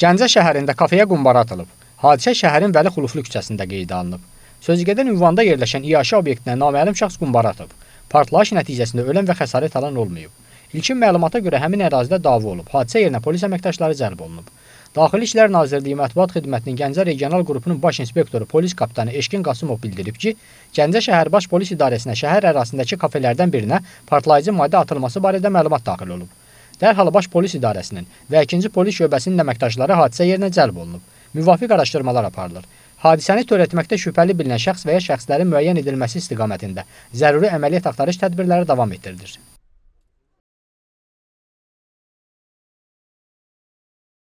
Gəncə şəhərində kafeyə qumbara atılıb. Hadisə şəhərin Vəli Xuluflu küçəsində qeydə alınıb. Sözügedən ünvanda yerləşən İAŞ obyektinə naməlum şəxs qumbara atıb. Partlayış nəticəsində ölən və xəsarət alan olmayıb. İlkin məlumata görə həmin ərazidə dava olub. Hadisə yerinə polis əməkdaşları cəlb olunub. Daxili İşlər Nazirliyi Mətbuat Xidmətinin Gəncə Regional Qrupunun baş inspektoru polis kapitanı Eşkin Qasımov bildirib ki, Gəncə şəhər Baş Polis İdarəsinə şəhər ərazisindəki kafelərdən birinə partlayıcı maddə atılması barədə məlumat daxil olub dərhal Baş Polis İdarəsinin və 2-ci Polis Şöbəsinin əməkdaşları hadisə yerinə cəlb olunub. Müvafiq araşdırmalar aparılır. Hadisəni törətməkdə şübhəli bilinən şəxs və ya şəxslərin müəyyən edilməsi istiqamətində zəruri əməliyyat axtarış tədbirləri davam etdirilir.